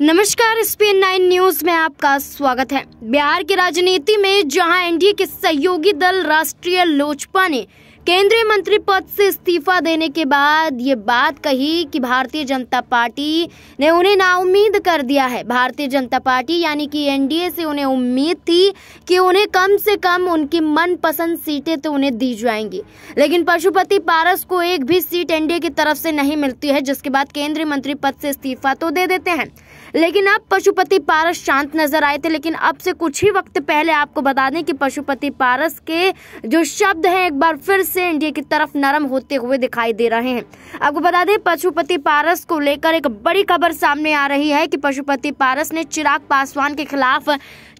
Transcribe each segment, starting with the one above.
नमस्कार Spain nine news में आपका स्वागत है बिहार की राजनीति में जहां एनडीए के सहयोगी दल राष्ट्रीय लोजपा ने केंद्रीय मंत्री पद से इस्तीफा देने के बाद ये बात कही कि भारतीय जनता पार्टी ने उन्हें नाउमीद कर दिया है भारतीय जनता पार्टी यानी कि एनडीए से उन्हें उम्मीद थी कि उन्हें कम से कम उनकी मनपसंद सीटें तो उन्हें दी जाएंगी लेकिन पशुपति पारस को एक भी सीट एनडीए की तरफ से नहीं मिलती है जिसके बाद केंद्रीय मंत्री पद से इस्तीफा तो दे देते हैं लेकिन अब पशुपति पारस शांत नजर आए थे लेकिन अब से कुछ ही वक्त पहले आपको बता दें कि पशुपति पारस के जो शब्द हैं एक बार फिर से इंडिया की तरफ नरम होते हुए दिखाई दे रहे हैं आपको बता दें पशुपति पारस को लेकर एक बड़ी खबर सामने आ रही है कि पशुपति पारस ने चिराग पासवान के खिलाफ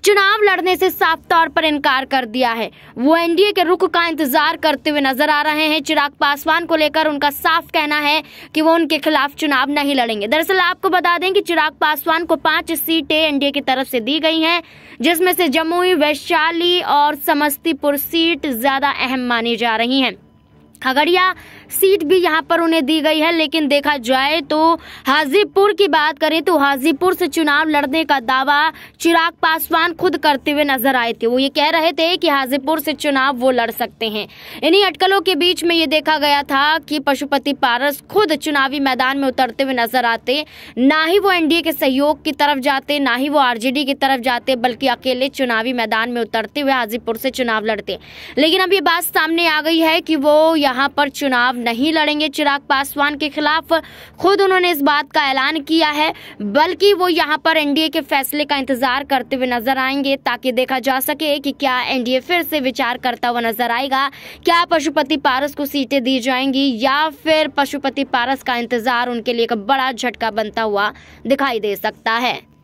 चुनाव लड़ने से साफ तौर पर इनकार कर दिया है वो एनडीए के रुख का इंतजार करते हुए नजर आ रहे हैं चिराग पासवान को लेकर उनका साफ कहना है कि वो उनके खिलाफ चुनाव नहीं लड़ेंगे दरअसल आपको बता दें कि चिराग पासवान को पांच सीटें एनडीए की तरफ से दी गई हैं जिसमें से जमुई वैशाली और समस्तीपुर सीट ज्यादा अहम मानी जा रही है खगड़िया सीट भी यहाँ पर उन्हें दी गई है लेकिन देखा जाए तो हाजीपुर की बात करें तो हाजीपुर से चुनाव लड़ने का दावा चिराग पासवान खुद करते हुए नजर आए थे वो ये कह रहे थे कि हाजीपुर से चुनाव वो लड़ सकते हैं इन्हीं अटकलों के बीच में ये देखा गया था कि पशुपति पारस खुद चुनावी मैदान में उतरते हुए नजर आते ना ही वो एनडीए के सहयोग की तरफ जाते ना ही वो आरजेडी की तरफ जाते बल्कि अकेले चुनावी मैदान में उतरते हुए हाजीपुर से चुनाव लड़ते लेकिन अब ये बात सामने आ गई है कि वो यहां पर चुनाव नहीं लड़ेंगे चिराग पासवान के खिलाफ खुद उन्होंने इस बात का ऐलान किया है बल्कि वो यहां पर एनडीए के फैसले का इंतजार करते हुए नजर आएंगे ताकि देखा जा सके कि क्या एनडीए फिर से विचार करता हुआ नजर आएगा क्या पशुपति पारस को सीटें दी जाएंगी या फिर पशुपति पारस का इंतजार उनके लिए एक बड़ा झटका बनता हुआ दिखाई दे सकता है